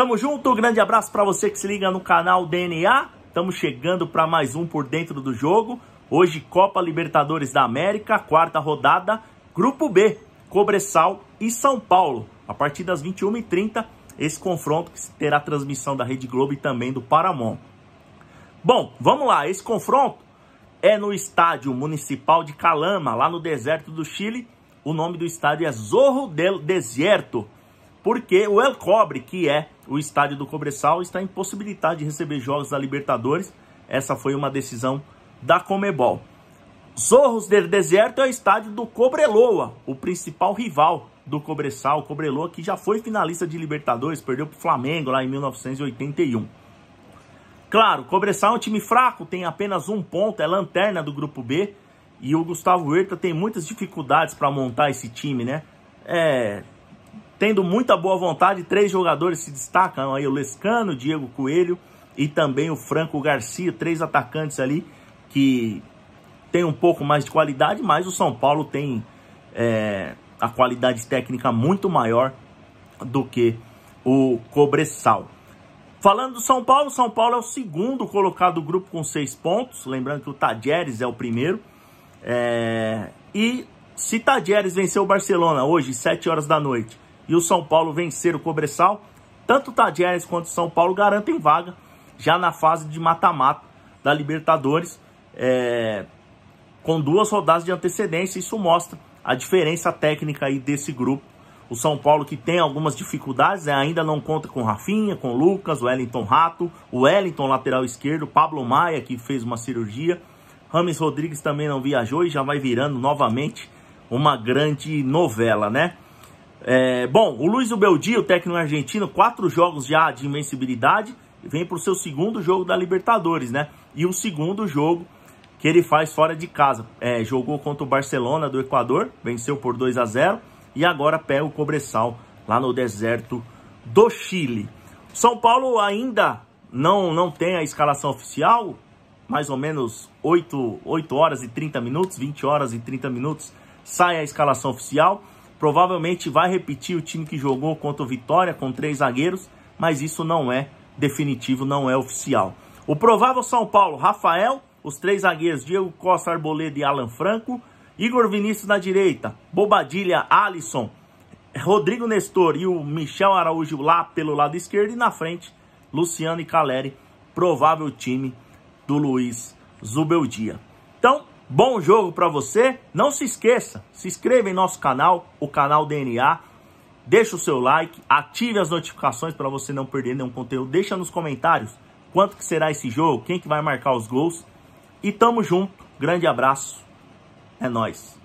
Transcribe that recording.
Tamo junto, grande abraço para você que se liga no canal DNA. Tamo chegando para mais um por dentro do jogo. Hoje Copa Libertadores da América, quarta rodada, Grupo B, Cobressal e São Paulo. A partir das 21h30, esse confronto que terá transmissão da Rede Globo e também do Paramon. Bom, vamos lá, esse confronto é no estádio municipal de Calama, lá no deserto do Chile. O nome do estádio é Zorro del Deserto porque o El Cobre, que é o estádio do Cobressal, está impossibilitado de receber jogos da Libertadores. Essa foi uma decisão da Comebol. Zorros del Deserto é o estádio do Cobreloa, o principal rival do Cobressal. Cobreloa que já foi finalista de Libertadores, perdeu para o Flamengo lá em 1981. Claro, o Cobressal é um time fraco, tem apenas um ponto, é lanterna do Grupo B. E o Gustavo Huerta tem muitas dificuldades para montar esse time, né? É, tendo muita boa vontade, três jogadores se destacam aí, o Lescano, o Diego Coelho e também o Franco Garcia, três atacantes ali que tem um pouco mais de qualidade, mas o São Paulo tem é, a qualidade técnica muito maior do que o Cobressal. Falando do São Paulo, São Paulo é o segundo colocado do grupo com seis pontos, lembrando que o Tadjeres é o primeiro. É, e se Tadjeres venceu o Barcelona hoje, sete horas da noite, e o São Paulo vencer o Cobressal, tanto o Tadieres quanto o São Paulo garantem vaga já na fase de mata-mata da Libertadores, é, com duas rodadas de antecedência. Isso mostra a diferença técnica aí desse grupo. O São Paulo que tem algumas dificuldades, né, ainda não conta com Rafinha, com Lucas, o Wellington Rato, o Wellington lateral esquerdo, Pablo Maia que fez uma cirurgia, Rames Rodrigues também não viajou e já vai virando novamente uma grande novela, né? É, bom, o Luiz Ubeldi, o técnico argentino, quatro jogos já de invencibilidade, vem para o seu segundo jogo da Libertadores, né? E o segundo jogo que ele faz fora de casa. É, jogou contra o Barcelona do Equador, venceu por 2 a 0 e agora pega o Cobressal lá no deserto do Chile. São Paulo ainda não, não tem a escalação oficial, mais ou menos 8, 8 horas e 30 minutos, 20 horas e 30 minutos sai a escalação oficial. Provavelmente vai repetir o time que jogou contra o Vitória com três zagueiros, mas isso não é definitivo, não é oficial. O provável São Paulo, Rafael, os três zagueiros Diego Costa, Arboleda e Alan Franco, Igor Vinícius na direita, Bobadilha, Alisson, Rodrigo Nestor e o Michel Araújo lá pelo lado esquerdo e na frente Luciano e Caleri, provável time do Luiz Zubeldia. Bom jogo para você. Não se esqueça, se inscreva em nosso canal, o canal DNA. Deixa o seu like, ative as notificações para você não perder nenhum conteúdo. Deixa nos comentários quanto que será esse jogo, quem que vai marcar os gols. E tamo junto. Grande abraço. É nós.